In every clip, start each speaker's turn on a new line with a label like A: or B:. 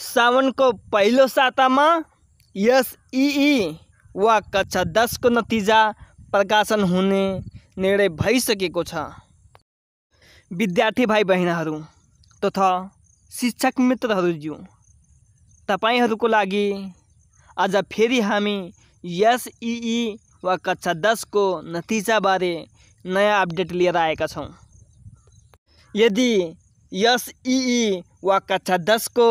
A: सावन को પહેલો સાતામાં यस ई व कक्षा दस को नतीजा प्रकाशन होने निर्णय भैस विद्यार्थी भाई बहन तथा शिक्षक मित्रहरूज्यू को लगी आज फेरि हामी यस ई वा कक्षा नतीजा बारे नया अपडेट लिएर आएका यदि यस ई वा कक्षा को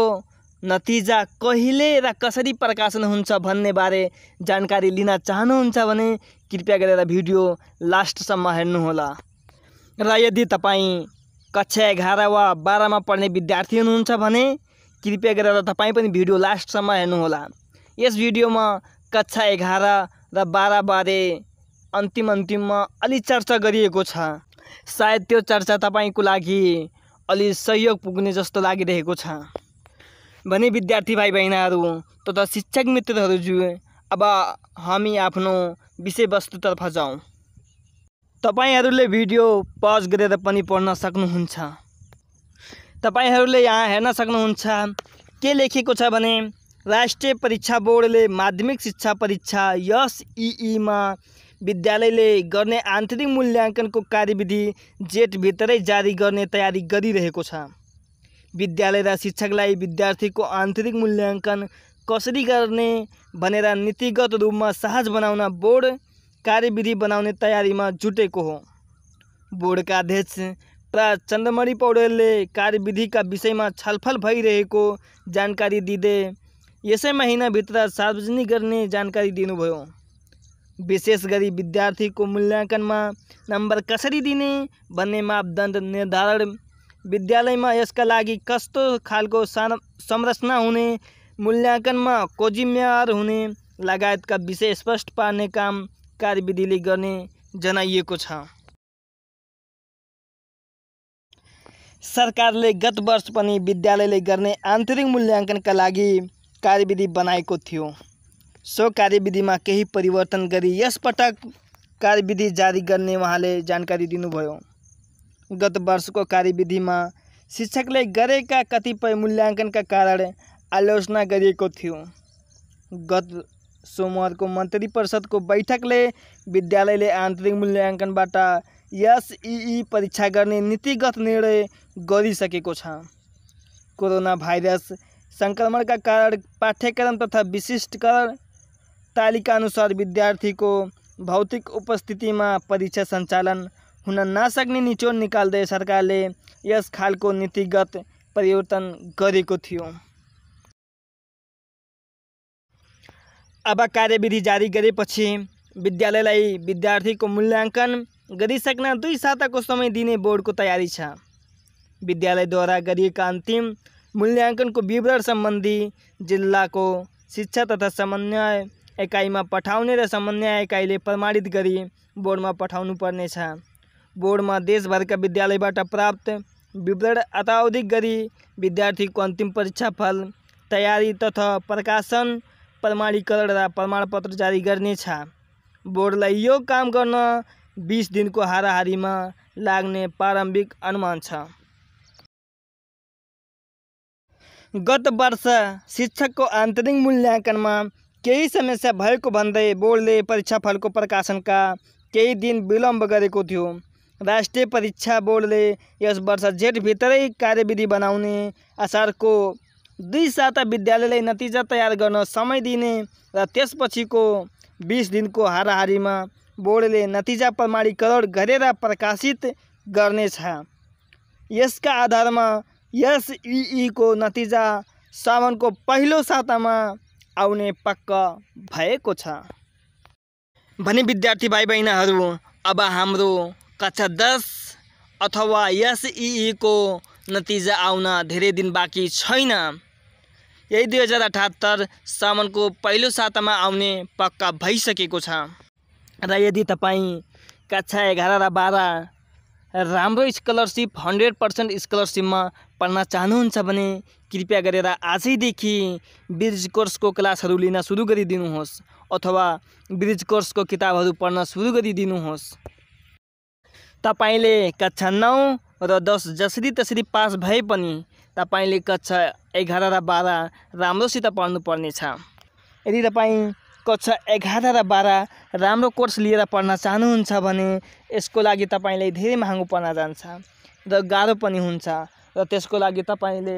A: नतिजा कहिले र कसरी प्रकाशन हुन्छ भन्ने बारे जानकारी लिन चाहनुहुन्छ भने कृपया गरेर भिडियो लास्टसम्म हेर्नुहोला र यदि तपाईँ कक्षा एघार वा बाह्रमा पढ्ने विद्यार्थी हुनुहुन्छ भने कृपया गरेर तपाईँ पनि भिडियो लास्टसम्म हेर्नुहोला यस भिडियोमा कक्षा एघार र बाह्रबारे अन्तिम अन्तिममा अलि चर्चा गरिएको छ सायद त्यो चर्चा तपाईँको लागि अलि सहयोग पुग्ने जस्तो लागिरहेको छ भने विद्यार्थी भाइ बहिनीहरू तथा शिक्षक मित्रहरू अब हामी आफ्नो विषयवस्तुतर्फ जाउँ तपाईँहरूले भिडियो पज गरेर पनि पढ्न सक्नुहुन्छ तपाईँहरूले यहाँ हेर्न सक्नुहुन्छ के लेखेको छ भने राष्ट्रिय परीक्षा बोर्डले माध्यमिक शिक्षा परीक्षा यसइईमा विद्यालयले गर्ने आन्तरिक मूल्याङ्कनको कार्यविधि जेटभित्रै जारी गर्ने तयारी गरिरहेको छ विद्यालय र विद्यार्थी को आंतरिक मूल्यांकन कसरी करने भनेर नीतिगत में सहज बना बोर्ड कार्यविधि तैयारी में जुटे हो बोर्ड का अध्यक्ष प्रा चन्द्रमणि का विषय में छलफल भैर जानकारी इस महीना भि सावजनिक करने जानकारी दूनभ विशेषगरी विद्यार्थी को मूल्यांकन में नंबर कसरी दिने भन्ने निर्धारण में इसका लगी कस्त खाल संरचना होने मूल्यांकन में को जिम्मेवार लगायत का विषय स्पष्ट पारने काम कार्यविधि करने जनाइएको सरकार ने गत वर्ष विद्यालय करने आंतरिक मूल्यांकन का लगी कार्यविधि बनाई थी सो में केही परिवर्तन करी इसपटक कार्यविधि जारी करने वहां जानकारी दूँ गत वर्ष को में शिक्षक ने गरेका कतिपय का कारण आलोचना सोमवार को मंत्रिपरिषद को बैठक ले विद्यालय ने आंतरिक मूल्यांकन एसईई परीक्षा करने नीतिगत निर्णय कर सकता कोरोना भाइरस संक्रमण का कारण पाठ्यक्रम तथा विशिष्टकरण विद्यार्थी को भौतिक उपस्थिति में परीक्षा संचालन होना न नासक्ने निचोड ने इस खाल को नीतिगत परिवर्तन थियो अब कार्यविधि जारी विद्यार्थी को मूल्यांकन कर सकना दुई को समय दिने तैयारी विद्यालय द्वारा कर अंतिम मूल्यांकन को विवरण संबंधी जिला को शिक्षा तथा समन्वय इकाई में र समन्वय इकाई प्रमाणित करी बोर्ड में पठान पर्ने बोर्ड में देश भर का विद्यालय प्राप्त विवरण अतावधिक गरी को अंतिम परीक्षा फल तैयारी तथा प्रकाशन प्रमाणीकरण प्रमाणपत्र जारी करने बोर्ड लो काम दिन को हाराहारी में लगने प्रारंभिक अनुमान गत वर्ष शिक्षक को आंतरिक मूल्यांकन में कई समस्या ने परीक्षाफल को प्रकाशन का कई दिन विलंब गरेको राष्ट्रिय परीक्षा बोर्डले यस वर्ष जेठभित्रै कार्यविधि बनाउने असारको दुई साता विद्यालयलाई नतिजा तयार गर्न समय दिने र त्यसपछिको बिस दिनको हाराहारीमा बोर्डले नतिजा प्रमाणीकरण गरेर प्रकाशित गर्नेछ यसका आधारमा एसइईको नतिजा सावनको पहिलो सातामा आउने पक्क भएको छ भने विद्यार्थी भाइ बहिनीहरू अब हाम्रो कक्षा दस अथवा को नतिजा आउन धेरै दिन बाँकी छैन यही दुई हजार अठहत्तर सामानको पहिलो सातामा आउने पक्का भइसकेको छ र यदि तपाईँ कक्षा एघार र बाह्र राम्रो स्कलरसिप हन्ड्रेड पर्सेन्ट स्कलरसिपमा पढ्न चाहनुहुन्छ भने कृपया गरेर आजैदेखि ब्रिज कोर्सको क्लासहरू लिन सुरु गरिदिनुहोस् अथवा ब्रिज कोर्सको किताबहरू पढ्न सुरु गरिदिनुहोस् तपाईँले कक्षा नौ र दस जसरी तसरी पास भए पनि तपाईँले कक्षा एघार र बाह्र राम्रोसित पढ्नुपर्नेछ यदि तपाईँ कक्षा एघार र बाह्र राम्रो कोर्स लिएर पढ्न चाहनुहुन्छ भने यसको लागि तपाईँले धेरै महँगो पर्न जान्छ र गाह्रो पनि हुन्छ र त्यसको लागि तपाईँले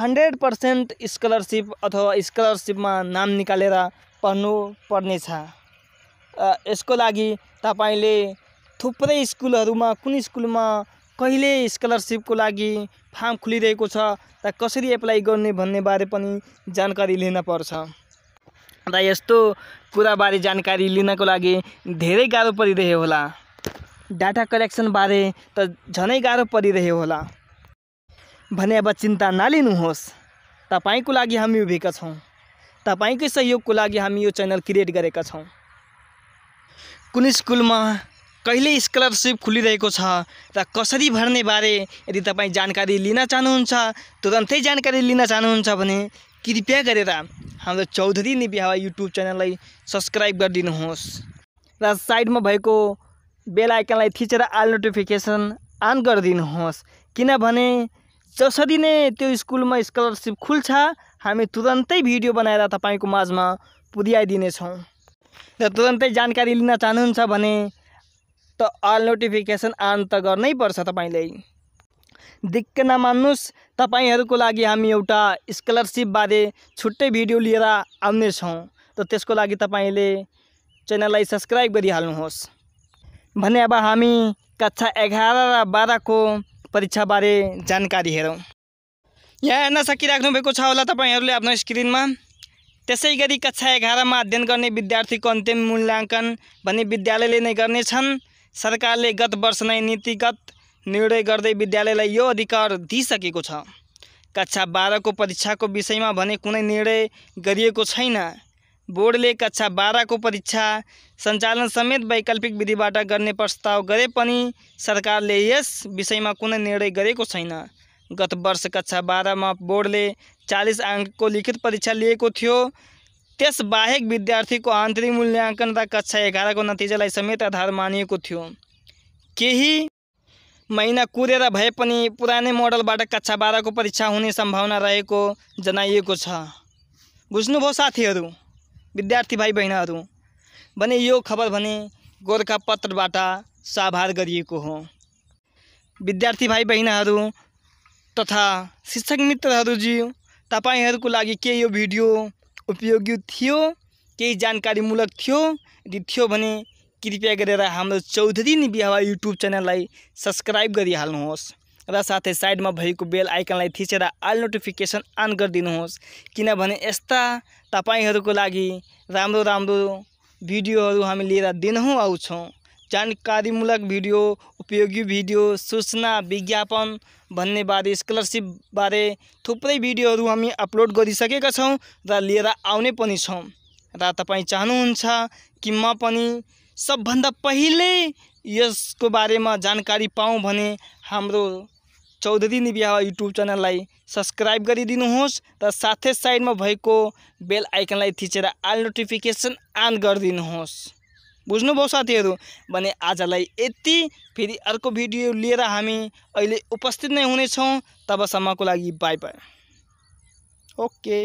A: हन्ड्रेड पर्सेन्ट स्कलरसिप अथवा स्कलरसिपमा नाम निकालेर पढ्नु पर्नेछ यसको लागि तपाईँले थुप्रै स्कुलहरूमा कुन स्कुलमा कहिले स्कलरसिपको लागि फार्म खुलिरहेको छ र कसरी एप्लाई गर्ने भन्ने बारे पनि जानकारी लिन पर्छ र यस्तो कुराबारे जानकारी लिनको लागि धेरै गाह्रो परिरह्यो होला डाटा कलेक्सनबारे त झनै गाह्रो परिरह्यो होला भने अब चिन्ता नलिनुहोस् तपाईँको लागि हामी उभिएका छौँ तपाईँकै सहयोगको लागि हामी यो च्यानल क्रिएट गरेका छौँ कुन स्कुलमा कहिले स्कलरसिप खुलिरहेको छ र कसरी भर्ने बारे यदि तपाईँ जानकारी लिन चाहनुहुन्छ तुरन्तै जानकारी लिन चाहनुहुन्छ भने कृपया गरेर हाम्रो चौधरी विवाह युट्युब च्यानललाई सब्सक्राइब गरिदिनुहोस् र साइडमा भएको बेल आइकनलाई थिचेर आल नोटिफिकेसन अन गरिदिनुहोस् किनभने जसरी नै त्यो स्कुलमा स्कलरसिप खुल्छ हामी तुरन्तै भिडियो बनाएर तपाईँको माझमा पुर्याइदिनेछौँ र तुरन्तै जानकारी लिन चाहनुहुन्छ भने त अल नोटिफिकेसन अन त गर्नैपर्छ तपाईँले दिक्क नमान्नुहोस् तपाईँहरूको लागि हामी एउटा स्कलरसिपबारे छुट्टै भिडियो लिएर आउनेछौँ त त्यसको लागि तपाईँले च्यानललाई सब्सक्राइब गरिहाल्नुहोस् भने अब हामी कक्षा एघार र बाह्रको परीक्षाबारे जानकारी हेरौँ यहाँ हेर्न सकिराख्नु भएको छ होला तपाईँहरूले आफ्नो स्क्रिनमा त्यसै गरी कक्षा एघारमा अध्ययन गर्ने विद्यार्थीको अन्तिम मूल्याङ्कन भने विद्यालयले नै गर्नेछन् सरकारले गत वर्ष नै नीतिगत निर्णय गर्दै विद्यालयलाई यो अधिकार दिइसकेको छ कक्षा बाह्रको परीक्षाको विषयमा भने कुनै निर्णय गरिएको छैन बोर्डले कक्षा बाह्रको परीक्षा सञ्चालन समेत वैकल्पिक विधिबाट गर्ने प्रस्ताव गरे पनि सरकारले यस विषयमा कुनै निर्णय गरेको छैन गत वर्ष कक्षा बाह्रमा बोर्डले चालिस अङ्कको लिखित परीक्षा लिएको थियो तेस बाहेक को आंतरिक मूल्यांकन तथा कक्षा एगार को नतीजा समेत आधार मान थियो के महीना कुरे भेपनी पुराने पुरानै मोडलबाट कक्षा को परीक्षा होने संभावना रहे जनाइएको छ बुझ्नुभयो विद्यार्थी भाई बहना बने यो खबर भने पत्र साभार कर हो विद्यार्थी भाई बहना तथा शिक्षक मित्रहरूज्यू तपाईँहरूको लागि के यो भिडियो उपयोगी थियो केही जानकारीमूलक थियो यदि थियो भने कृपया गरेर हाम्रो चौधरी बिहा युट्युब च्यानललाई सब्सक्राइब गरिहाल्नुहोस् र साथै साइडमा भएको बेल आइकनलाई थिचेर अल नोटिफिकेसन अन गरिदिनुहोस् किनभने यस्ता तपाईँहरूको लागि राम्रो राम्रो भिडियोहरू हामी लिएर दिनहुँ आउँछौँ जानकारीमूलक भिडियो उपयोगी भिडियो सूचना विज्ञापन भन्ने बारे भन्नेबारे बारे थुप्रै भिडियोहरू हामी अपलोड गरिसकेका छौँ र लिएर आउने पनि छौँ र तपाईँ चाहनुहुन्छ कि म पनि सबभन्दा पहिले यसको बारेमा जानकारी पाऊँ भने हाम्रो चौधरी विवाह युट्युब च्यानललाई सब्सक्राइब गरिदिनुहोस् र साथै साइडमा भएको बेल आइकनलाई थिचेर आल नोटिफिकेसन अन गरिदिनुहोस् बुझ्नुभयो साथीहरू भने आजलाई यति फेरि अर्को भिडियो लिएर हामी अहिले उपस्थित नै हुनेछौँ तबसम्मको लागि बाई बाई ओके